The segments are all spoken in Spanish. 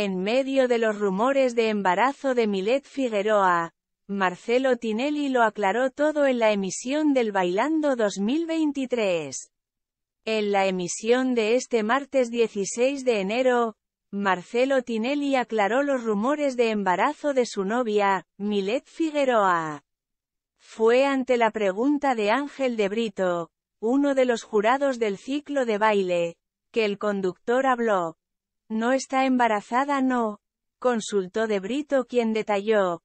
En medio de los rumores de embarazo de Milet Figueroa, Marcelo Tinelli lo aclaró todo en la emisión del Bailando 2023. En la emisión de este martes 16 de enero, Marcelo Tinelli aclaró los rumores de embarazo de su novia, Milet Figueroa. Fue ante la pregunta de Ángel de Brito, uno de los jurados del ciclo de baile, que el conductor habló, no está embarazada, no. Consultó de Brito quien detalló.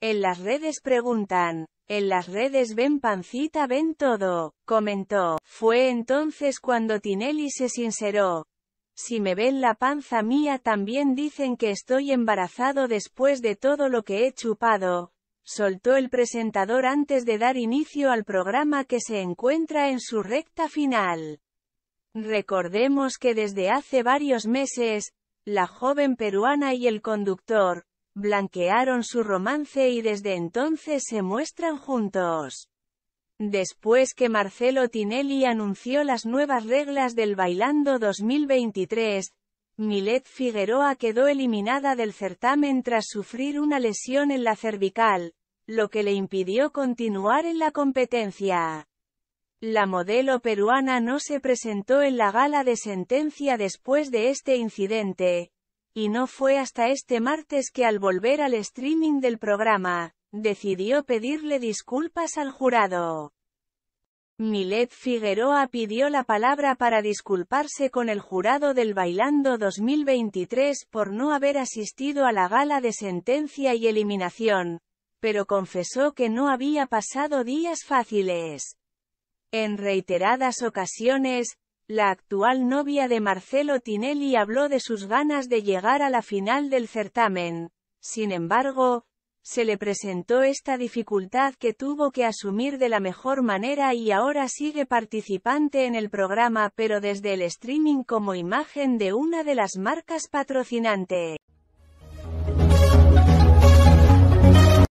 En las redes preguntan. En las redes ven pancita, ven todo, comentó. Fue entonces cuando Tinelli se sinceró. Si me ven la panza mía también dicen que estoy embarazado después de todo lo que he chupado, soltó el presentador antes de dar inicio al programa que se encuentra en su recta final. Recordemos que desde hace varios meses, la joven peruana y el conductor, blanquearon su romance y desde entonces se muestran juntos. Después que Marcelo Tinelli anunció las nuevas reglas del Bailando 2023, Milet Figueroa quedó eliminada del certamen tras sufrir una lesión en la cervical, lo que le impidió continuar en la competencia. La modelo peruana no se presentó en la gala de sentencia después de este incidente, y no fue hasta este martes que al volver al streaming del programa, decidió pedirle disculpas al jurado. Milet Figueroa pidió la palabra para disculparse con el jurado del Bailando 2023 por no haber asistido a la gala de sentencia y eliminación, pero confesó que no había pasado días fáciles. En reiteradas ocasiones, la actual novia de Marcelo Tinelli habló de sus ganas de llegar a la final del certamen. Sin embargo, se le presentó esta dificultad que tuvo que asumir de la mejor manera y ahora sigue participante en el programa pero desde el streaming como imagen de una de las marcas patrocinante.